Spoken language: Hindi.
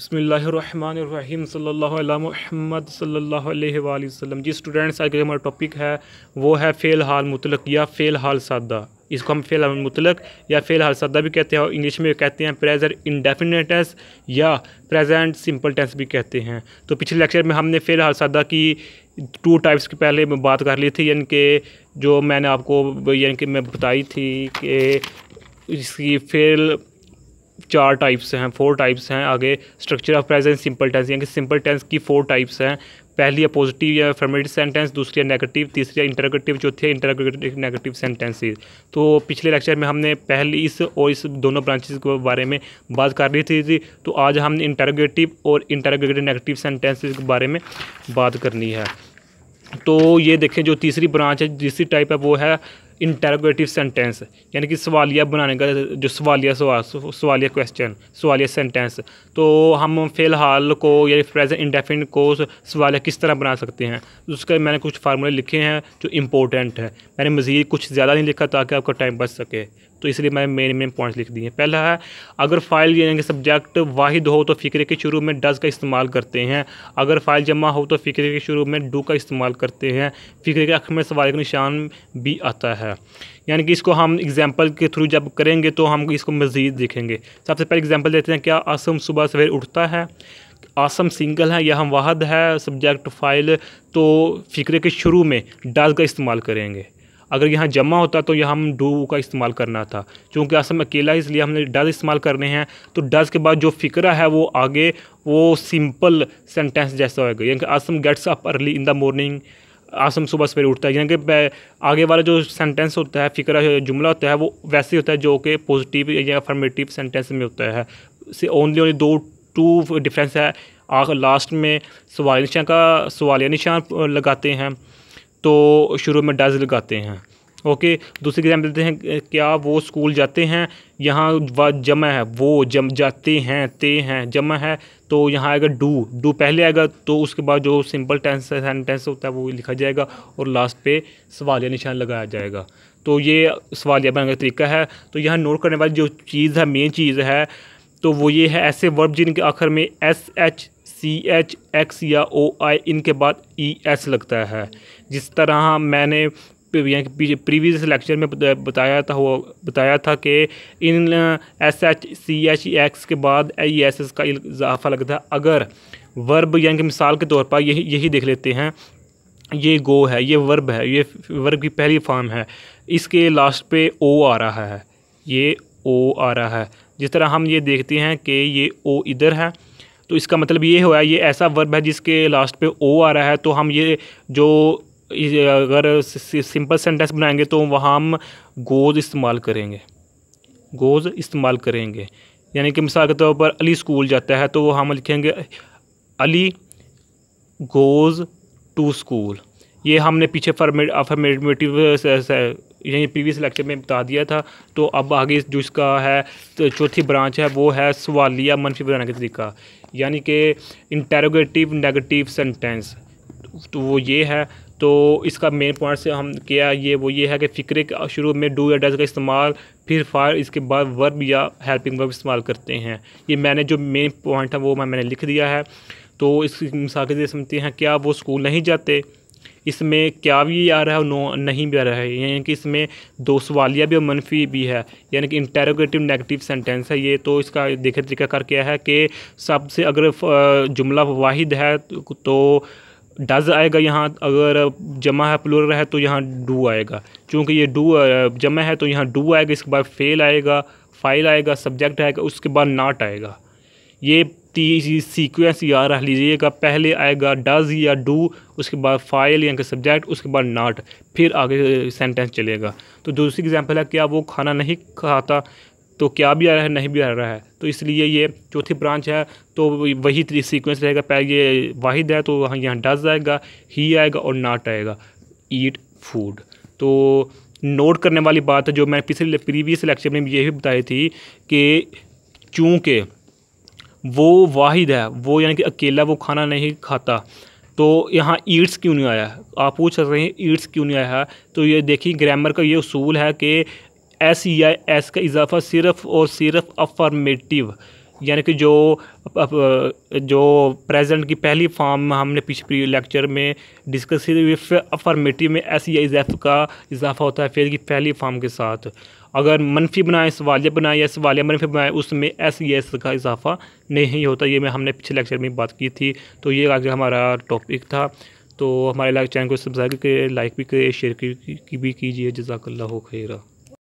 बसमीम सल्हमद सल्ला जी स्टूडेंट्स आज का हमारा टॉपिक है वो है फ़ेल हाल मुतलक या फ़ेल हाल सादा इसको हम फ़ेल हाल मुतलक या फ़ेल हाल सादा भी कहते हैं और इंग्लिश में कहते हैं प्रेजर इंडेफिनेट या प्रेजेंट सिंपल टेंस भी कहते हैं तो पिछले लेक्चर में हमने फ़ेल हाल सादा की टू टाइप्स की पहले बात कर ली थी यानी कि जो मैंने आपको यानी कि मैं बताई थी कि इसकी फेल चार टाइप्स हैं फोर टाइप्स हैं आगे structure of present simple tense यानी कि सिंपल टेंस की फोर टाइप्स हैं पहली है पॉजिटिव या फॉर्मेटिव सेंटेंस दूसरी है नेगेटिव तीसरी है इंटरगेटिव चौथी है इंटरगेटिव नेगेटिव सेंटेंसेज तो पिछले लेक्चर में हमने पहली इस और इस दोनों ब्रांचेज के बारे में बात कर रही थी, थी तो आज हमने इंटरगेटिव और इंटरगेटिव नेगेटिव सेंटेंसेज के बारे में बात करनी है तो ये देखें जो तीसरी ब्रांच है तीसरी टाइप है वो है इंटेरोगेटिव सेंटेंस यानी कि सवालिया बनाने का जो सवालिया सवाल सवालिया क्वेश्चन सवालिया सेंटेंस तो हम फ़िलहाल को या प्रेजेंट इंडेफिन को सवालिया किस तरह बना सकते हैं उसके मैंने कुछ फार्मूले लिखे हैं जो इम्पोर्टेंट है मैंने मज़ीद कुछ ज़्यादा नहीं लिखा ताकि आपका टाइम बच सके तो इसलिए मैं मेन मेन पॉइंट्स लिख दिए पहला है अगर फाइल यानी कि सब्जेक्ट वाहिद हो तो फ़िक्रे के शुरू में डज का इस्तेमाल करते हैं अगर फाइल जमा हो तो फ़िक्रे के शुरू में डू का इस्तेमाल करते हैं फ़िक्रे के अख में सवाल का निशान भी आता है यानी कि इसको हम एग्जाम्पल के थ्रू जब करेंगे तो हम इसको मज़ीद देखेंगे सबसे पहले एग्जाम्पल देते हैं क्या आसम सुबह सवेर उठता है आसम सिंगल है या हम वाहद है सब्जेक्ट फाइल तो फ़िक्रे के शुरू में डज का इस्तेमाल करेंगे अगर यहाँ जमा होता तो यहाँ हम डू का इस्तेमाल करना था चूँकि में अकेला इसलिए हमने डज इस्तेमाल करने हैं तो डज के बाद जो फ़िक्रा है वो आगे वो सिंपल सेंटेंस जैसा होगा यानी कि Asam gets up early in the morning Asam सुबह सवेरे उठता है यानी कि आगे वाला जो सेंटेंस होता है फिक्र जुमला होता है वो वैसे होता है जो कि पॉजिटिव या अफर्मेटिव सेंटेंस में होता है से ओनली ओनली दो टू डिफरेंस है आ लास्ट में सवाल निशान का सवालिया निशान लगाते हैं तो शुरू में डज लगाते हैं ओके दूसरी एग्जाम्पल देते हैं क्या वो स्कूल जाते हैं यहाँ व जमा है वो जम जाते हैं ते हैं जमा है तो यहाँ आएगा डू डू पहले आएगा तो उसके बाद जो सिंपल टेंस सेंटेंस होता है वो लिखा जाएगा और लास्ट पे सवाल या निशान लगाया जाएगा तो ये सवाल या बनाने का तरीका है तो यहाँ नोट करने वाली जो चीज़ है मेन चीज़ है तो वो ये है ऐसे वर्ब जिनके आखिर में S H C H X या ओ आई इनके बाद ई e एस लगता है जिस तरह मैंने प्रीवियस लेक्चर में बताया था वो बताया था कि इन S H C H X के बाद ई एस एस का इजाफा लगता है अगर वर्ब यानी कि मिसाल के तौर पर यही यही देख लेते हैं ये गो है ये वर्ब है ये वर्ब की पहली फॉर्म है इसके लास्ट पे ओ आ रहा है ये ओ आ रहा है जिस तरह हम ये देखते हैं कि ये ओ इधर है तो इसका मतलब ये हुआ ये ऐसा वर्ब है जिसके लास्ट पे ओ आ रहा है तो हम ये जो अगर सिंपल सेंटेंस बनाएंगे तो वहाँ हम गोज़ इस्तेमाल करेंगे गोज़ इस्तेमाल करेंगे यानी कि मिसाल के तौर पर अली स्कूल जाता है तो वो हम लिखेंगे अली गोज़ टू स्कूल ये हमने पीछे फर्मेट अफर्मेटिव यानी प्रीवियस लेक्चर में बता दिया था तो अब आगे जो इसका है तो चौथी ब्रांच है वो है सवालिया मनफी बनाने का तरीका यानी कि इंटेरोगेटिव नेगेटिव सेंटेंस तो वो ये है तो इसका मेन पॉइंट से हम किया ये वो ये है कि फ़िक्रे शुरू में डू या डज का इस्तेमाल फिर फायर इसके बाद वर्ब या हेल्पिंग वर्ब इस्तेमाल करते हैं ये मैंने जो मेन पॉइंट है वो मैंने लिख दिया है तो इस मिसाल के लिए समझते हैं क्या वो स्कूल नहीं जाते इसमें क्या भी आ रहा है और नो नहीं भी आ रहा है यानी कि इसमें दो सवालिया भी और मनफी भी है यानी कि इंटेरोगेटिव नेगेटिव सेंटेंस है ये तो इसका देखे कर क्या है कि सबसे अगर जुमला वाहिद है तो डज आएगा यहाँ अगर जमा है प्लूरल है तो यहाँ डू आएगा क्योंकि ये डू जमा है तो यहाँ डू आएगा इसके बाद फेल आएगा फाइल आएगा सब्जेक्ट आएगा उसके बाद नाट आएगा ये टी सीक्वेंस या रख लीजिएगा पहले आएगा डज या डू उसके बाद फाइल या कि सब्जेक्ट उसके बाद नाट फिर आगे सेंटेंस चलेगा तो दूसरी एग्जाम्पल है क्या वो खाना नहीं खाता तो क्या भी आ रहा है नहीं भी आ रहा है तो इसलिए ये चौथी ब्रांच है तो वही सीक्वेंस रहेगा पहले ये वाहिद है तो वहाँ यहाँ डज आएगा ही आएगा और नाट आएगा ईट फूड तो नोट करने वाली बात है जो मैं पिछले प्रीवियस लेक्चर में यही बताई थी कि चूँकि वो वाहिद है वो यानी कि अकेला वो खाना नहीं खाता तो यहाँ ईट्स क्यों नहीं आया है आप पूछ रहे हैं ईट्स क्यों नहीं आया है तो ये देखिए ग्रामर का ये असूल है कि एस या एस का इजाफा सिर्फ और सिर्फ अफर्मेटिव यानी कि जो जो प्रेजेंट की पहली फॉर्म हमने पिछले लेक्चर में डिस्कस की अफर्मेटिव में एस या इजाफ का इजाफा होता है फिर की पहली फॉर्म के साथ अगर मनफी बनाए सवालिया बनाए या सवालिया मनफी बनाए उसमें एस ई एस का इजाफा नहीं होता ये मैं हमने पिछले लेक्चर में बात की थी तो ये आगे हमारा टॉपिक था तो हमारे लाइक चैनल को सब्सक्राइब करके लाइक भी करिए शेयर की, की भी कीजिए जजाकल्ला खैरा